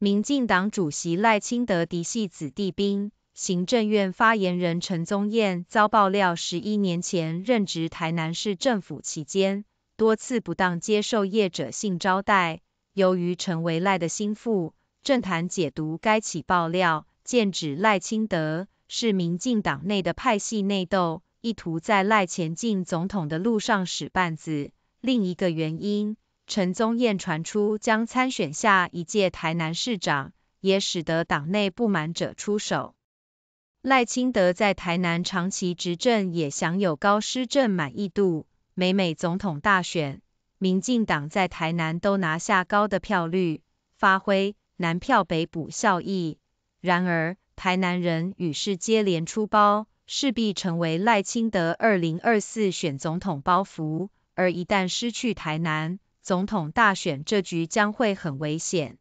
民进党主席赖清德嫡系子弟兵、行政院发言人陈宗彦遭爆料，十一年前任职台南市政府期间，多次不当接受业者性招待。由于成为赖的心腹，政坛解读该起爆料，剑指赖清德是民进党内的派系内斗，意图在赖前进总统的路上使绊子。另一个原因。陈宗彦传出将参选下一届台南市长，也使得党内不满者出手。赖清德在台南长期执政，也享有高施政满意度。每每总统大选，民进党在台南都拿下高的票率，发挥南票北补效益。然而，台南人与世接连出包，势必成为赖清德二零二四选总统包袱。而一旦失去台南，总统大选这局将会很危险。